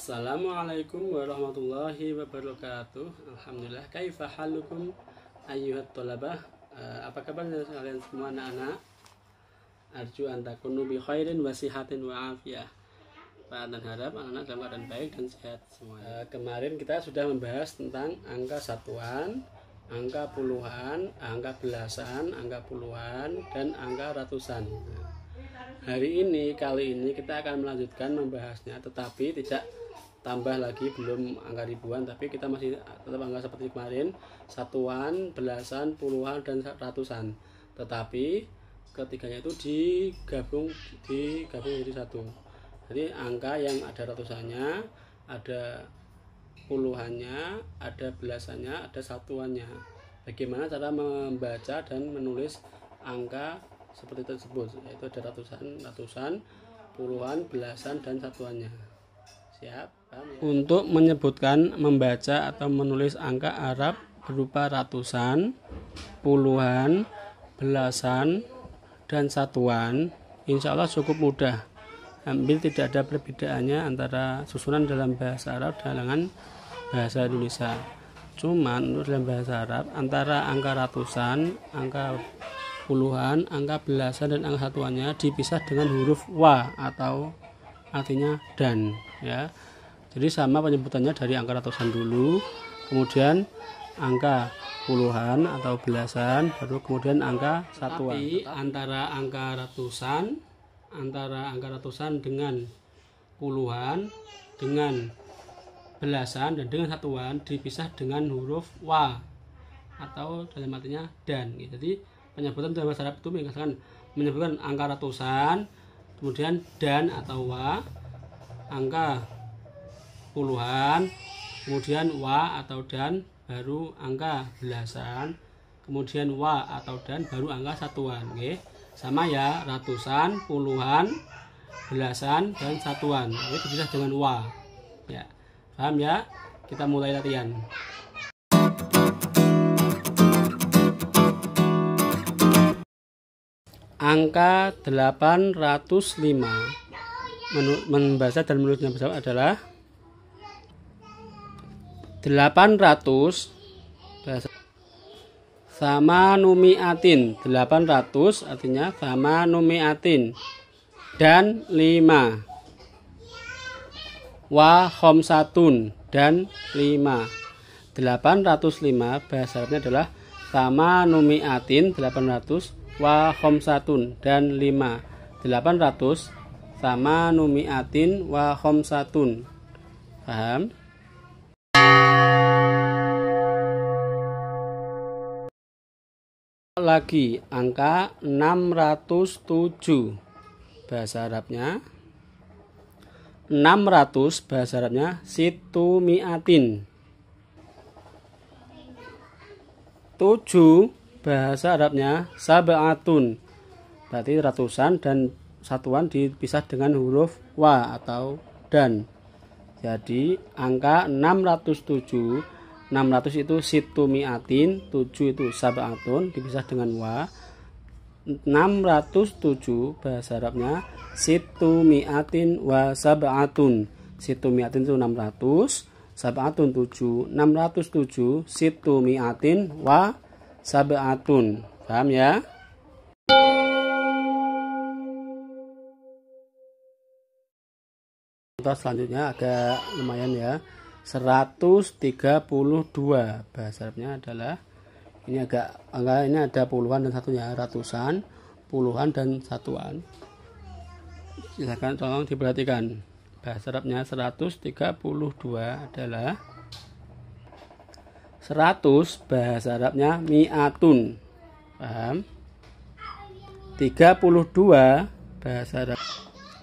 Assalamualaikum warahmatullahi wabarakatuh Alhamdulillah Kaifa halukum ayyuhat tolabah uh, Apa kabar kalian semua anak-anak Arju antakunu bi khairin wasihatin wa afiyah Pak dan harap anak-anak dalam keadaan baik dan sehat semua uh, eh, Kemarin kita sudah membahas tentang angka satuan Angka puluhan, angka belasan, angka puluhan, dan angka ratusan Hari ini, kali ini kita akan melanjutkan membahasnya tetapi tidak tambah lagi belum angka ribuan tapi kita masih tetap angka seperti kemarin satuan, belasan, puluhan dan ratusan. Tetapi ketiganya itu digabung digabung jadi satu. Jadi angka yang ada ratusannya, ada puluhannya, ada belasannya, ada satuannya. Bagaimana cara membaca dan menulis angka seperti tersebut yaitu ada ratusan ratusan puluhan belasan dan satuannya siap ya? untuk menyebutkan membaca atau menulis angka Arab berupa ratusan puluhan belasan dan satuan insya Allah cukup mudah ambil tidak ada perbedaannya antara susunan dalam bahasa Arab dengan bahasa Indonesia cuman untuk dalam bahasa Arab antara angka ratusan angka puluhan, angka belasan dan angka satuannya dipisah dengan huruf wa atau artinya dan ya. Jadi sama penyebutannya dari angka ratusan dulu, kemudian angka puluhan atau belasan, baru kemudian angka satuan. Tapi antara angka ratusan, antara angka ratusan dengan puluhan, dengan belasan dan dengan satuan dipisah dengan huruf wa atau dalam artinya dan. Jadi penyebutan dalam bahasa Arab itu misalkan menyebutkan angka ratusan kemudian dan atau wa angka puluhan kemudian wa atau dan baru angka belasan kemudian wa atau dan baru angka satuan oke sama ya ratusan puluhan belasan dan satuan ini bisa dengan wa ya paham ya kita mulai latihan angka 805 membaca dan menulisnya bersama adalah 800 bahasa sama numiatin 800 artinya sama numiatin dan 5 wa khomsatun dan 5 805 bahasa Arabnya adalah sama numiatin 800 wa khomsatun dan 5 800 sama numiatin wa khomsatun paham lagi angka 607 bahasa Arabnya 600 bahasa Arabnya situ miatin 7 bahasa Arabnya sab'atun berarti ratusan dan satuan dipisah dengan huruf wa atau dan jadi angka 607 600 itu situ miatin 7 itu sab'atun dipisah dengan wa 607 bahasa Arabnya situ miatin wa sab'atun situ miatin itu 600 sab'atun 7 607 situ miatin wa sab'atun. Paham ya? Contoh selanjutnya agak lumayan ya. 132 bahasa Arabnya adalah ini agak angka ini ada puluhan dan satunya ratusan puluhan dan satuan silahkan tolong diperhatikan bahasa Arabnya 132 adalah 100 bahasa Arabnya mi'atun. Paham? 32 bahasa Arab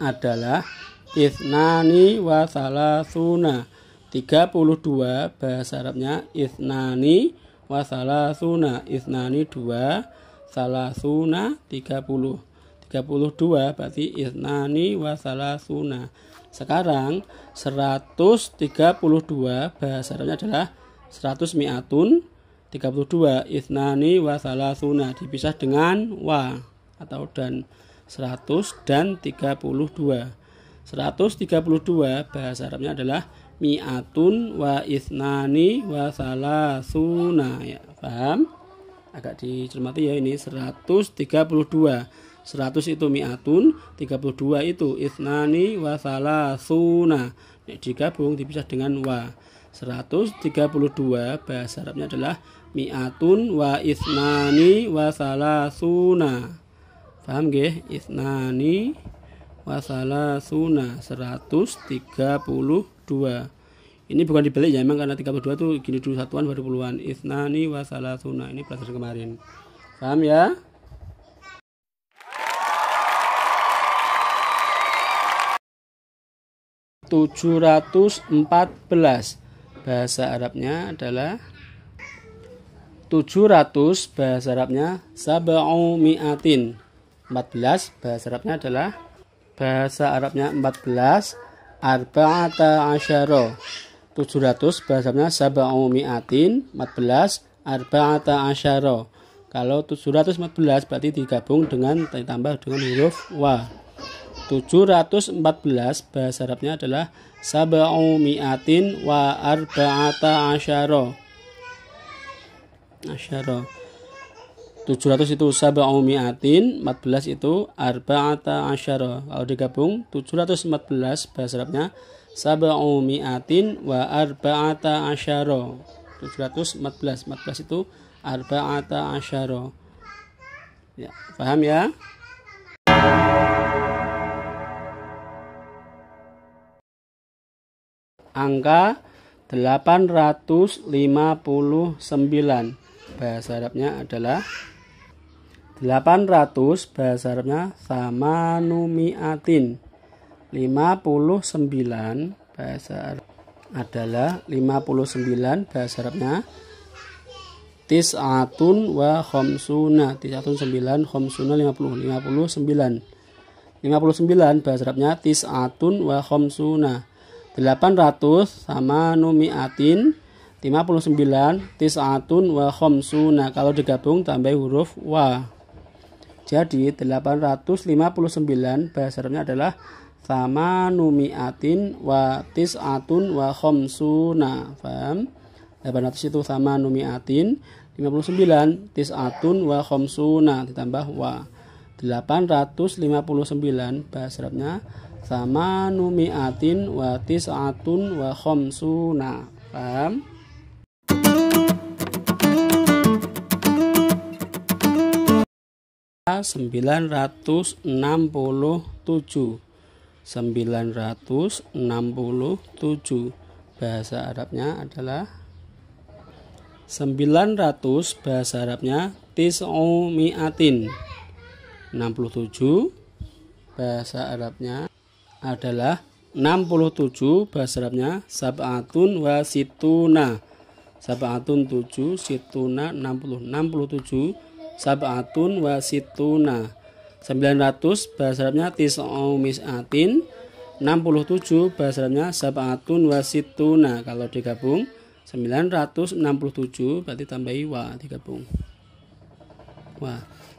adalah isnani wa salasuna. 32 bahasa Arabnya isnani wa salasuna. Isnani 2 salasuna 30. 32 berarti isnani wa salasuna. Sekarang 132 bahasa Arabnya adalah 100 mi'atun 32 ithnani wa salasuna dipisah dengan wa atau dan 100 dan 32 132 bahasa Arabnya adalah mi'atun wa ithnani wa salasuna ya paham agak dicermati ya ini 132 100 itu mi'atun 32 itu ithnani wa salasuna digabung dipisah dengan wa 132 bahasa Arabnya adalah mi'atun wa isnani wa salasuna. Paham nggih? Isnani wa salasuna 132. Ini bukan dibalik ya memang karena 32 itu gini dulu satuan baru puluhan. Isnani wa salasuna ini pelajaran kemarin. Paham ya? Tujuh ratus empat belas bahasa Arabnya adalah 700 bahasa Arabnya sab'u mi'atin 14 bahasa Arabnya adalah bahasa Arabnya 14 arba'ata asyara 700 bahasa Arabnya sab'u mi'atin 14 arba'ata asyara kalau 714 berarti digabung dengan ditambah dengan huruf wa 714 bahasa Arabnya adalah sab'u mi'atin wa arba'ata asyara asyara 700 itu sab'u mi'atin 14 itu arba'ata asyara kalau digabung 714 bahasa Arabnya sab'u mi'atin wa arba'ata asyara 714 14 itu arba'ata asyara ya paham ya angka 859. Bahasa Arabnya adalah 800 bahasa Arabnya sama numiatin 59 bahasa Arab adalah 59 bahasa Arabnya tis'atun wa khomsuna tis'atun 9 khomsuna 50 59 59 bahasa Arabnya tis'atun wa khomsuna 800 sama numiatin 59 tis'atun wa khomsuna kalau digabung tambah huruf wa jadi 859 bahasa Arabnya adalah sama numiatin wa tis'atun wa khomsuna paham 800 itu sama numiatin 59 tis'atun wa khomsuna ditambah wa 859 bahasa Arabnya samanu mi'atin wa tis'atun wa khomsuna paham sembilan ratus enam puluh tujuh sembilan ratus enam puluh tujuh bahasa Arabnya adalah 900 bahasa Arabnya tis'u mi'atin 67 bahasa Arabnya adalah 67 bahasa Arabnya sab'atun wa situna. Sab'atun 7, situna 60. 67 sab'atun wa situna. 900 bahasa Arabnya tis'u mis'atin. 67 bahasa Arabnya sab'atun wa situna. Kalau digabung 967 berarti tambahi wa digabung. Wah.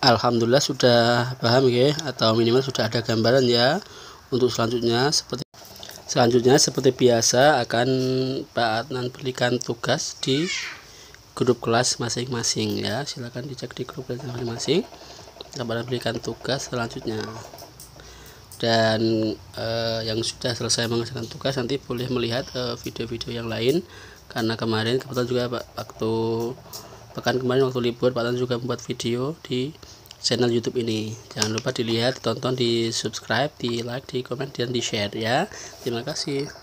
Alhamdulillah sudah paham ya atau minimal sudah ada gambaran ya untuk selanjutnya seperti selanjutnya seperti biasa akan Pak Adnan berikan tugas di grup kelas masing-masing ya silahkan dicek di grup kelas masing-masing Kepada berikan tugas selanjutnya dan eh, yang sudah selesai mengerjakan tugas nanti boleh melihat eh, video-video eh, yang lain karena kemarin kebetulan juga Pak waktu Bahkan kemarin waktu libur Pak Tan juga membuat video di channel YouTube ini. Jangan lupa dilihat, tonton, di subscribe, di like, di komen, dan di share ya. Terima kasih.